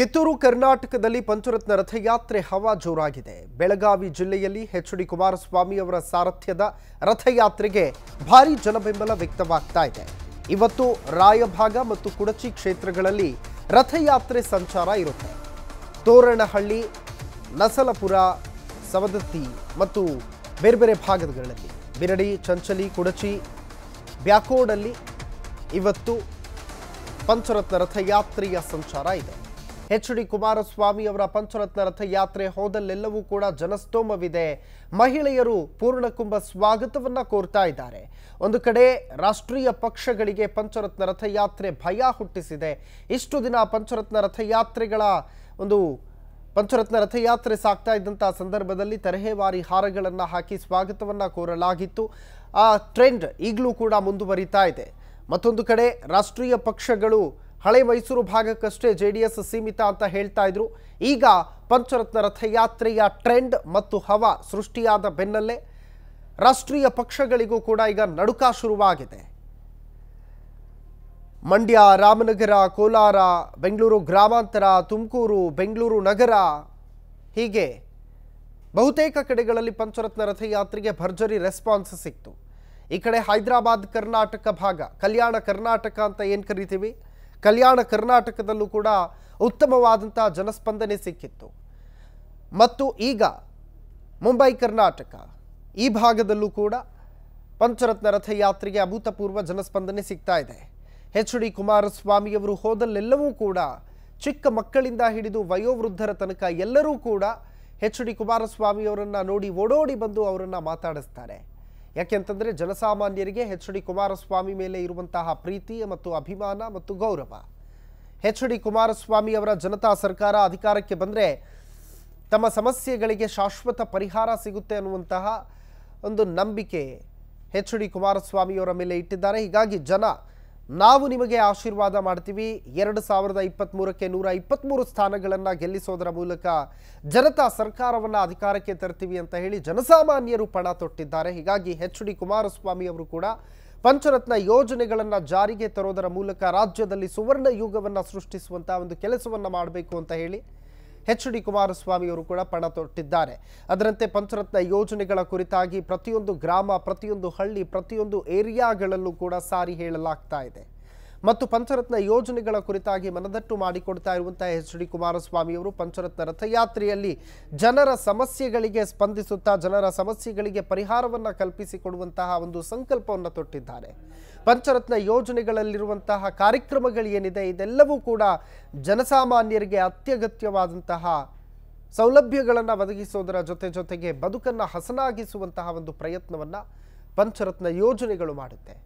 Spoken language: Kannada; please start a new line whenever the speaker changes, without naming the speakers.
ಕಿತ್ತೂರು ಕರ್ನಾಟಕದಲ್ಲಿ ಪಂಚರತ್ನ ರಥಯಾತ್ರೆ ಹವಾ ಜೋರಾಗಿದೆ ಬೆಳಗಾವಿ ಜಿಲ್ಲೆಯಲ್ಲಿ ಎಚ್ ಡಿ ಕುಮಾರಸ್ವಾಮಿ ಅವರ ಸಾರಥ್ಯದ ರಥಯಾತ್ರೆಗೆ ಭಾರಿ ಜನಬೆಂಬಲ ವ್ಯಕ್ತವಾಗ್ತಾ ಇದೆ ಇವತ್ತು ರಾಯಭಾಗ ಮತ್ತು ಕುಡಚಿ ಕ್ಷೇತ್ರಗಳಲ್ಲಿ ರಥಯಾತ್ರೆ ಸಂಚಾರ ಇರುತ್ತೆ ತೋರಣಹಳ್ಳಿ ನಸಲಪುರ ಸವದತ್ತಿ ಮತ್ತು ಬೇರೆ ಬೇರೆ ಭಾಗಗಳಲ್ಲಿ ಬಿರಡಿ ಚಂಚಲಿ ಕುಡಚಿ ಬ್ಯಾಕೋಡಲ್ಲಿ ಇವತ್ತು ಪಂಚರತ್ನ ರಥಯಾತ್ರೆಯ ಸಂಚಾರ ಇದೆ ಎಚ್ ಡಿ ಕುಮಾರಸ್ವಾಮಿ ಅವರ ಪಂಚರತ್ನ ರಥಯಾತ್ರೆ ಹೋದಲ್ಲೆಲ್ಲವೂ ಕೂಡ ಜನಸ್ತೋಮವಿದೆ ಮಹಿಳೆಯರು ಪೂರ್ಣಕುಂಭ ಸ್ವಾಗತವನ್ನ ಕೋರ್ತಾ ಇದ್ದಾರೆ ಒಂದು ಕಡೆ ರಾಷ್ಟ್ರೀಯ ಪಕ್ಷಗಳಿಗೆ ಪಂಚರತ್ನ ರಥಯಾತ್ರೆ ಭಯ ಹುಟ್ಟಿಸಿದೆ ಇಷ್ಟು ದಿನ ಪಂಚರತ್ನ ರಥಯಾತ್ರೆಗಳ ಒಂದು ಪಂಚರತ್ನ ರಥಯಾತ್ರೆ ಸಾಕ್ತಾ ಇದ್ದಂತಹ ಸಂದರ್ಭದಲ್ಲಿ ತರಹೇವಾರಿ ಹಾರಗಳನ್ನು ಹಾಕಿ ಸ್ವಾಗತವನ್ನು ಕೋರಲಾಗಿತ್ತು ಆ ಟ್ರೆಂಡ್ ಈಗಲೂ ಕೂಡ ಮುಂದುವರಿತಾ ಇದೆ ಮತ್ತೊಂದು ಕಡೆ ರಾಷ್ಟ್ರೀಯ ಪಕ್ಷಗಳು ಹಳೆ ಮೈಸೂರು ಭಾಗಕ್ಕಷ್ಟೇ ಜೆ ಡಿ ಎಸ್ ಸೀಮಿತ ಅಂತ ಹೇಳ್ತಾ ಇದ್ರು ಈಗ ಪಂಚರತ್ನ ರಥಯಾತ್ರೆಯ ಟ್ರೆಂಡ್ ಮತ್ತು ಹವಾ ಸೃಷ್ಟಿಯಾದ ಬೆನ್ನಲ್ಲೇ ರಾಷ್ಟ್ರೀಯ ಪಕ್ಷಗಳಿಗೂ ಕೂಡ ಈಗ ನಡುಕ ಶುರುವಾಗಿದೆ ಮಂಡ್ಯ ರಾಮನಗರ ಕೋಲಾರ ಬೆಂಗಳೂರು ಗ್ರಾಮಾಂತರ ತುಮಕೂರು ಬೆಂಗಳೂರು ನಗರ ಹೀಗೆ ಬಹುತೇಕ ಕಡೆಗಳಲ್ಲಿ ಪಂಚರತ್ನ ರಥಯಾತ್ರೆಗೆ ಭರ್ಜರಿ ರೆಸ್ಪಾನ್ಸ್ ಸಿಕ್ತು ಈ ಕಡೆ ಹೈದರಾಬಾದ್ ಕರ್ನಾಟಕ ಭಾಗ ಕಲ್ಯಾಣ ಕರ್ನಾಟಕ ಅಂತ ಏನು ಕರಿತೀವಿ ಕಲ್ಯಾಣ ಕರ್ನಾಟಕದಲ್ಲೂ ಕೂಡ ಉತ್ತಮವಾದಂಥ ಜನಸ್ಪಂದನೆ ಸಿಕ್ಕಿತ್ತು ಮತ್ತು ಈಗ ಮುಂಬೈ ಕರ್ನಾಟಕ ಈ ಭಾಗದಲ್ಲೂ ಕೂಡ ಪಂಚರತ್ನ ರಥಯಾತ್ರೆಗೆ ಅಭೂತಪೂರ್ವ ಜನಸ್ಪಂದನೆ ಸಿಗ್ತಾ ಇದೆ ಎಚ್ ಡಿ ಕುಮಾರಸ್ವಾಮಿಯವರು ಹೋದಲ್ಲೆಲ್ಲವೂ ಕೂಡ ಚಿಕ್ಕ ಮಕ್ಕಳಿಂದ ಹಿಡಿದು ವಯೋವೃದ್ಧರ ತನಕ ಎಲ್ಲರೂ ಕೂಡ ಎಚ್ ಡಿ ಕುಮಾರಸ್ವಾಮಿಯವರನ್ನು ನೋಡಿ ಓಡೋಡಿ ಬಂದು ಅವರನ್ನು ಮಾತಾಡಿಸ್ತಾರೆ ಯಾಕೆಂತಂದರೆ ಜನಸಾಮಾನ್ಯರಿಗೆ ಹೆಚ್ ಡಿ ಕುಮಾರಸ್ವಾಮಿ ಮೇಲೆ ಇರುವಂತಹ ಪ್ರೀತಿ ಮತ್ತು ಅಭಿಮಾನ ಮತ್ತು ಗೌರವ ಹೆಚ್ ಡಿ ಕುಮಾರಸ್ವಾಮಿ ಅವರ ಜನತಾ ಸರ್ಕಾರ ಅಧಿಕಾರಕ್ಕೆ ಬಂದರೆ ತಮ್ಮ ಸಮಸ್ಯೆಗಳಿಗೆ ಶಾಶ್ವತ ಪರಿಹಾರ ಸಿಗುತ್ತೆ ಅನ್ನುವಂತಹ ಒಂದು ನಂಬಿಕೆ ಹೆಚ್ ಡಿ ಕುಮಾರಸ್ವಾಮಿಯವರ ಮೇಲೆ ಇಟ್ಟಿದ್ದಾರೆ ಹೀಗಾಗಿ ಜನ ನಾವು ನಿಮಗೆ ಆಶೀರ್ವಾದ ಮಾಡ್ತೀವಿ ಎರಡು ಸಾವಿರದ ಇಪ್ಪತ್ತ್ಮೂರಕ್ಕೆ ನೂರ ಇಪ್ಪತ್ತ್ಮೂರು ಸ್ಥಾನಗಳನ್ನು ಗೆಲ್ಲಿಸೋದರ ಮೂಲಕ ಜನತಾ ಸರ್ಕಾರವನ್ನು ಅಧಿಕಾರಕ್ಕೆ ತರ್ತೀವಿ ಅಂತ ಹೇಳಿ ಜನಸಾಮಾನ್ಯರು ಪಣ ತೊಟ್ಟಿದ್ದಾರೆ ಹೀಗಾಗಿ ಎಚ್ ಡಿ ಕುಮಾರಸ್ವಾಮಿ ಅವರು ಕೂಡ ಪಂಚರತ್ನ ಯೋಜನೆಗಳನ್ನು ಜಾರಿಗೆ ತರೋದರ ಮೂಲಕ ರಾಜ್ಯದಲ್ಲಿ ಸುವರ್ಣ ಯುಗವನ್ನು ಸೃಷ್ಟಿಸುವಂಥ ಒಂದು ಕೆಲಸವನ್ನು ಮಾಡಬೇಕು ಅಂತ ಹೇಳಿ ಎಚ್ ಡಿ ಕುಮಾರಸ್ವಾಮಿ ಅವರು ಕೂಡ ಪಣ ತೊಟ್ಟಿದ್ದಾರೆ ಅದರಂತೆ ಪಂಚರತ್ನ ಯೋಜನೆಗಳ ಕುರಿತಾಗಿ ಪ್ರತಿಯೊಂದು ಗ್ರಾಮ ಪ್ರತಿಯೊಂದು ಹಳ್ಳಿ ಪ್ರತಿಯೊಂದು ಏರಿಯಾಗಳಲ್ಲೂ ಕೂಡ ಸಾರಿ ಹೇಳಲಾಗ್ತಾ ಇದೆ ಮತ್ತು ಪಂಚರತ್ನ ಯೋಜನೆಗಳ ಕುರಿತಾಗಿ ಮನದಟ್ಟು ಮಾಡಿಕೊಡ್ತಾ ಇರುವಂತಹ ಎಚ್ ಡಿ ಕುಮಾರಸ್ವಾಮಿಯವರು ಪಂಚರತ್ನ ರಥಯಾತ್ರೆಯಲ್ಲಿ ಜನರ ಸಮಸ್ಯೆಗಳಿಗೆ ಸ್ಪಂದಿಸುತ್ತಾ ಜನರ ಸಮಸ್ಯೆಗಳಿಗೆ ಪರಿಹಾರವನ್ನು ಕಲ್ಪಿಸಿಕೊಡುವಂತಹ ಒಂದು ಸಂಕಲ್ಪವನ್ನು ತೊಟ್ಟಿದ್ದಾರೆ ಪಂಚರತ್ನ ಯೋಜನೆಗಳಲ್ಲಿರುವಂತಹ ಕಾರ್ಯಕ್ರಮಗಳೇನಿದೆ ಇದೆಲ್ಲವೂ ಕೂಡ ಜನಸಾಮಾನ್ಯರಿಗೆ ಅತ್ಯಗತ್ಯವಾದಂತಹ ಸೌಲಭ್ಯಗಳನ್ನು ಒದಗಿಸುವುದರ ಜೊತೆ ಜೊತೆಗೆ ಬದುಕನ್ನು ಹಸನಾಗಿಸುವಂತಹ ಒಂದು ಪ್ರಯತ್ನವನ್ನು ಪಂಚರತ್ನ ಯೋಜನೆಗಳು ಮಾಡುತ್ತೆ